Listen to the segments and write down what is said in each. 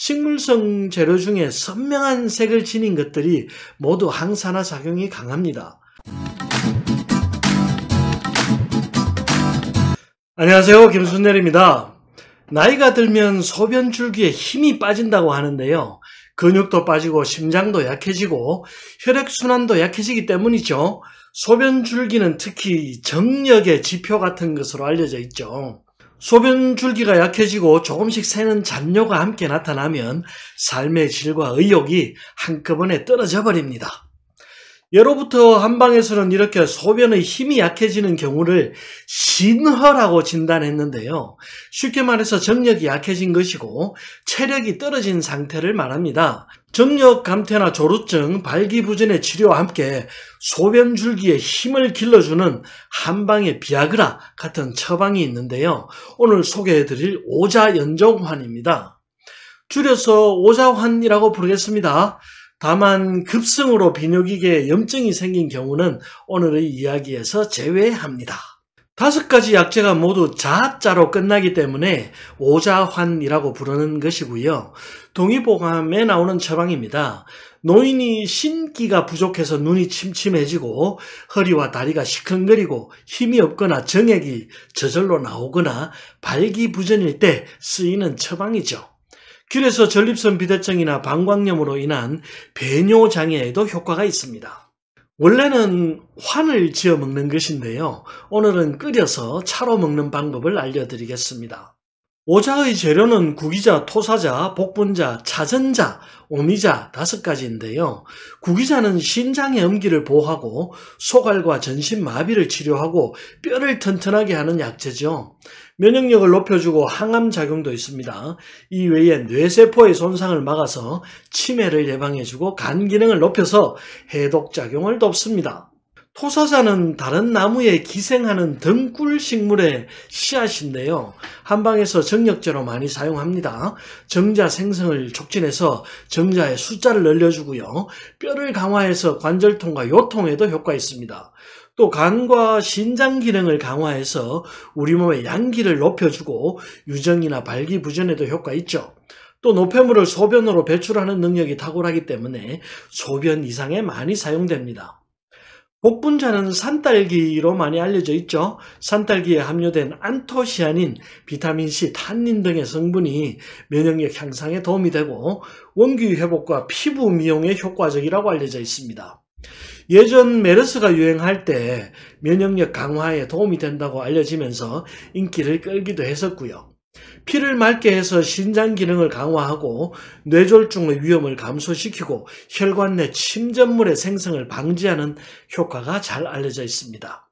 식물성 재료 중에 선명한 색을 지닌 것들이 모두 항산화 작용이 강합니다. 안녕하세요. 김순열입니다. 나이가 들면 소변줄기에 힘이 빠진다고 하는데요. 근육도 빠지고 심장도 약해지고 혈액순환도 약해지기 때문이죠. 소변줄기는 특히 정력의 지표 같은 것으로 알려져 있죠. 소변 줄기가 약해지고 조금씩 새는 잔뇨가 함께 나타나면 삶의 질과 의욕이 한꺼번에 떨어져 버립니다. 예로부터 한방에서는 이렇게 소변의 힘이 약해지는 경우를 신허라고 진단했는데요. 쉽게 말해서 정력이 약해진 것이고 체력이 떨어진 상태를 말합니다. 정력 감퇴나 조루증, 발기부전의 치료와 함께 소변 줄기에 힘을 길러주는 한방의 비아그라 같은 처방이 있는데요. 오늘 소개해드릴 오자연정환입니다. 줄여서 오자환이라고 부르겠습니다. 다만 급성으로 비뇨기계에 염증이 생긴 경우는 오늘의 이야기에서 제외합니다. 다섯 가지 약재가 모두 자자로 끝나기 때문에 오자환이라고 부르는 것이고요. 동의보감에 나오는 처방입니다. 노인이 신기가 부족해서 눈이 침침해지고 허리와 다리가 시큰거리고 힘이 없거나 정액이 저절로 나오거나 발기부전일 때 쓰이는 처방이죠. 그래서 전립선 비대증이나 방광염으로 인한 배뇨 장애에도 효과가 있습니다. 원래는 환을 지어 먹는 것인데요. 오늘은 끓여서 차로 먹는 방법을 알려드리겠습니다. 오자의 재료는 구기자, 토사자, 복분자, 자전자 오미자 다섯 가지인데요. 구기자는 신장의 음기를 보호하고 소갈과 전신 마비를 치료하고 뼈를 튼튼하게 하는 약재죠. 면역력을 높여주고 항암 작용도 있습니다. 이 외에 뇌세포의 손상을 막아서 치매를 예방해주고 간 기능을 높여서 해독 작용을 돕습니다. 토사자는 다른 나무에 기생하는 등꿀 식물의 씨앗인데요. 한방에서 정력제로 많이 사용합니다. 정자 생성을 촉진해서 정자의 숫자를 늘려주고요. 뼈를 강화해서 관절통과 요통에도 효과 있습니다. 또 간과 신장 기능을 강화해서 우리 몸의 양기를 높여주고 유정이나 발기부전에도 효과 있죠. 또 노폐물을 소변으로 배출하는 능력이 탁월하기 때문에 소변 이상에 많이 사용됩니다. 복분자는 산딸기로 많이 알려져 있죠. 산딸기에 함유된 안토시아닌, 비타민C, 탄닌 등의 성분이 면역력 향상에 도움이 되고 원기 회복과 피부 미용에 효과적이라고 알려져 있습니다. 예전 메르스가 유행할 때 면역력 강화에 도움이 된다고 알려지면서 인기를 끌기도 했었고요. 피를 맑게 해서 신장 기능을 강화하고 뇌졸중의 위험을 감소시키고 혈관 내 침전물의 생성을 방지하는 효과가 잘 알려져 있습니다.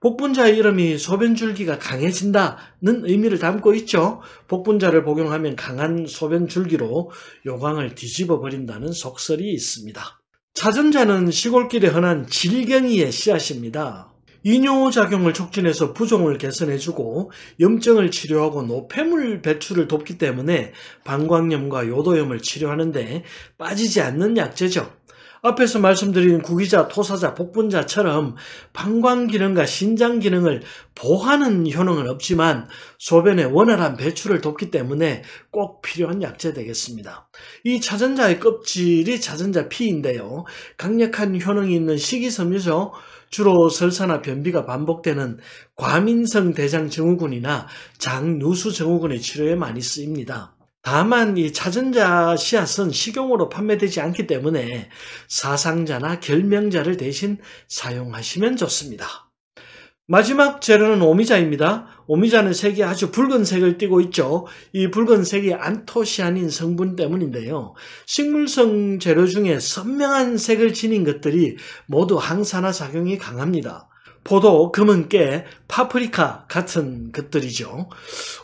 복분자의 이름이 소변줄기가 강해진다는 의미를 담고 있죠. 복분자를 복용하면 강한 소변줄기로 요강을 뒤집어 버린다는 속설이 있습니다. 자전자는 시골길에 흔한 질경이의 씨앗입니다. 이뇨작용을 촉진해서 부종을 개선해주고 염증을 치료하고 노폐물 배출을 돕기 때문에 방광염과 요도염을 치료하는데 빠지지 않는 약재죠. 앞에서 말씀드린 구기자, 토사자, 복분자처럼 방광기능과 신장기능을 보하는 효능은 없지만 소변의 원활한 배출을 돕기 때문에 꼭 필요한 약재 되겠습니다. 이자전자의 껍질이 자전자 피인데요. 강력한 효능이 있는 식이섬유죠. 주로 설사나 변비가 반복되는 과민성 대장 증후군이나 장누수 증후군의 치료에 많이 쓰입니다. 다만 이 찾은 자 씨앗은 식용으로 판매되지 않기 때문에 사상자나 결명자를 대신 사용하시면 좋습니다. 마지막 재료는 오미자입니다. 오미자는 색이 아주 붉은 색을 띠고 있죠. 이 붉은 색이 안토시아닌 성분 때문인데요. 식물성 재료 중에 선명한 색을 지닌 것들이 모두 항산화 작용이 강합니다. 포도, 금은 깨, 파프리카 같은 것들이죠.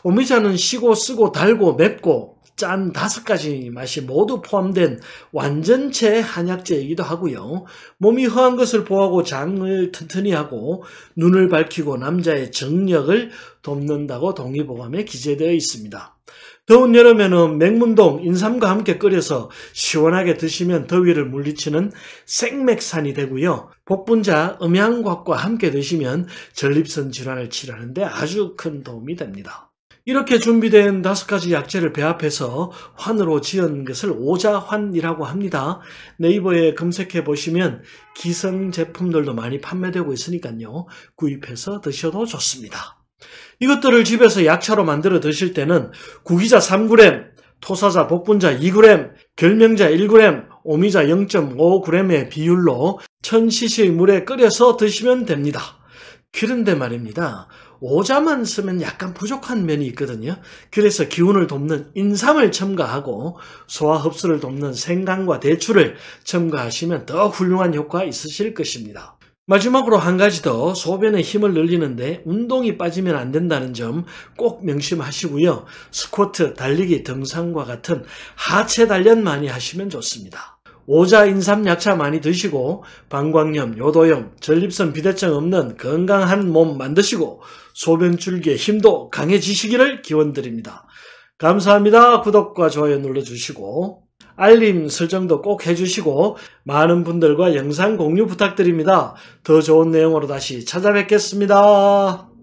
오미자는 시고 쓰고 달고 맵고 짠 다섯 가지 맛이 모두 포함된 완전체 한약재이기도 하고요. 몸이 허한 것을 보하고 호 장을 튼튼히 하고 눈을 밝히고 남자의 정력을 돕는다고 동의보감에 기재되어 있습니다. 더운 여름에는 맹문동 인삼과 함께 끓여서 시원하게 드시면 더위를 물리치는 생맥산이 되고요. 복분자 음양곽과 함께 드시면 전립선 질환을 치료하는데 아주 큰 도움이 됩니다. 이렇게 준비된 다섯 가지 약재를 배합해서 환으로 지은 것을 오자환이라고 합니다. 네이버에 검색해 보시면 기성 제품들도 많이 판매되고 있으니까요. 구입해서 드셔도 좋습니다. 이것들을 집에서 약차로 만들어 드실 때는 구기자 3g, 토사자 복분자 2g, 결명자 1g, 오미자 0.5g의 비율로 1000cc의 물에 끓여서 드시면 됩니다. 그런데 말입니다. 오자만 쓰면 약간 부족한 면이 있거든요. 그래서 기운을 돕는 인삼을 첨가하고 소화 흡수를 돕는 생강과 대추를 첨가하시면 더 훌륭한 효과 있으실 것입니다. 마지막으로 한 가지 더 소변에 힘을 늘리는데 운동이 빠지면 안 된다는 점 꼭 명심하시고요. 스쿼트, 달리기, 등산과 같은 하체 단련 많이 하시면 좋습니다. 오자인삼 약차 많이 드시고 방광염, 요도염, 전립선 비대증 없는 건강한 몸 만드시고 소변줄기의 힘도 강해지시기를 기원드립니다. 감사합니다. 구독과 좋아요 눌러주시고 알림 설정도 꼭 해주시고 많은 분들과 영상 공유 부탁드립니다. 더 좋은 내용으로 다시 찾아뵙겠습니다.